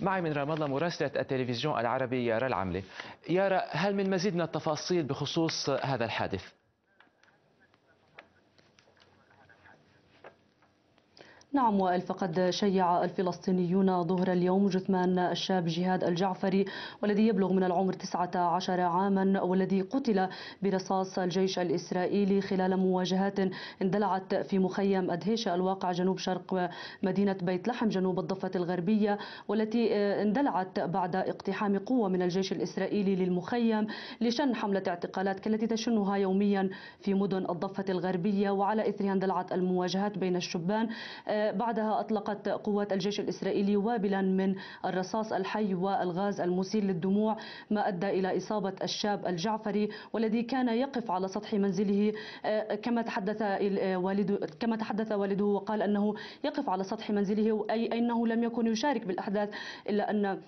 معي من رام الله مراسلة التلفزيون العربي يارا العملي يارا هل من مزيد من التفاصيل بخصوص هذا الحادث؟ نعم وائل فقد شيع الفلسطينيون ظهر اليوم جثمان الشاب جهاد الجعفري والذي يبلغ من العمر 19 عاما والذي قتل برصاص الجيش الإسرائيلي خلال مواجهات اندلعت في مخيم أدهيشة الواقع جنوب شرق مدينة بيت لحم جنوب الضفة الغربية والتي اندلعت بعد اقتحام قوة من الجيش الإسرائيلي للمخيم لشن حملة اعتقالات كالتي تشنها يوميا في مدن الضفة الغربية وعلى إثرها اندلعت المواجهات بين الشبان بعدها أطلقت قوات الجيش الإسرائيلي وابلا من الرصاص الحي والغاز المسيل للدموع ما أدى إلى إصابة الشاب الجعفري والذي كان يقف على سطح منزله آه، كما تحدث آه، والده كما تحدث والده وقال أنه يقف على سطح منزله أي أنه لم يكن يشارك بالأحداث إلا أن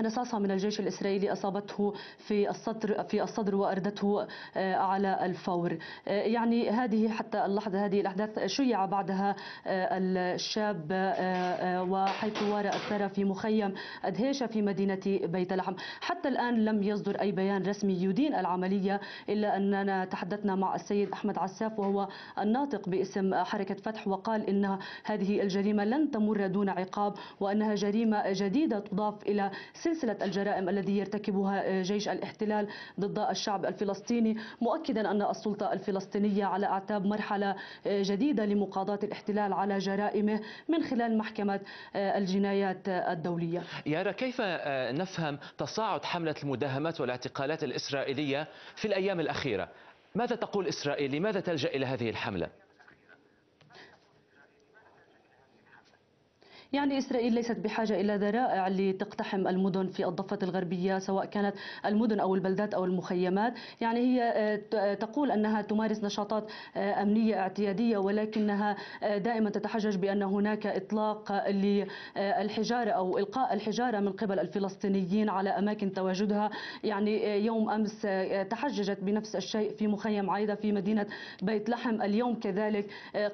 رصاصة من الجيش الإسرائيلي أصابته في الصدر في الصدر وأردته آه، على الفور آه، يعني هذه حتى اللحظة هذه الأحداث شيع بعدها آه، الشاب وحيث وارى الثرى في مخيم أدهيشة في مدينة بيت لحم حتى الآن لم يصدر أي بيان رسمي يدين العملية إلا أننا تحدثنا مع السيد أحمد عساف وهو الناطق باسم حركة فتح وقال إن هذه الجريمة لن تمر دون عقاب وأنها جريمة جديدة تضاف إلى سلسلة الجرائم الذي يرتكبها آه، جيش الاحتلال ضد الشعب الفلسطيني مؤكدا أن السلطة الفلسطينية على أعتاب مرحلة آه، جديدة لمقاضاة الاحتلال على جرائمه من خلال محكمة آه، الجنايات الدولية يارا كيف نفهم تصاعد حملة المداهمات والاعتقالات الإسرائيلية في الأيام الأخيرة ماذا تقول إسرائيل لماذا تلجأ إلى هذه الحملة؟ يعني إسرائيل ليست بحاجة إلى ذرائع لتقتحم المدن في الضفة الغربية سواء كانت المدن أو البلدات أو المخيمات يعني هي آه، آه، تقول أنها تمارس نشاطات آه، أمنية اعتيادية ولكنها دائما تتحجج بأن هناك إطلاق للحجارة أو إلقاء الحجارة من قبل الفلسطينيين على أماكن تواجدها يعني يوم أمس تحججت بنفس الشيء في مخيم عايدة في مدينة بيت لحم اليوم كذلك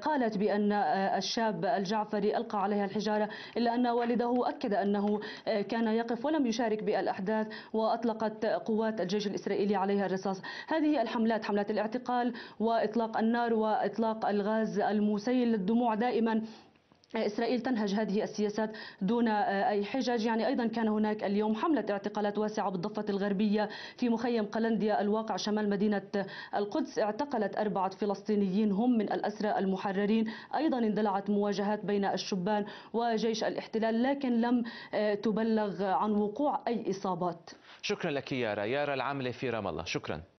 قالت بأن الشاب الجعفري ألقى عليها الحجارة إلا أن والده أكد أنه آه، كان يقف ولم يشارك بالأحداث وأطلقت قوات الجيش الإسرائيلي عليها الرصاص هذه الحملات حملات الاعتقال وإطلاق النار وإطلاق الغاز المسيل للدموع دائما إسرائيل تنهج هذه السياسات دون آه، أي حجج يعني أيضا كان هناك اليوم حملة اعتقالات واسعة بالضفة الغربية في مخيم قلنديا الواقع شمال مدينة القدس اعتقلت أربعة فلسطينيين هم من الأسرى المحررين أيضا اندلعت مواجهات بين الشبان وجيش الاحتلال لكن لم آه، تبلغ عن وقوع أي إصابات شكرا لك يارا يارا العاملة في رام الله شكرا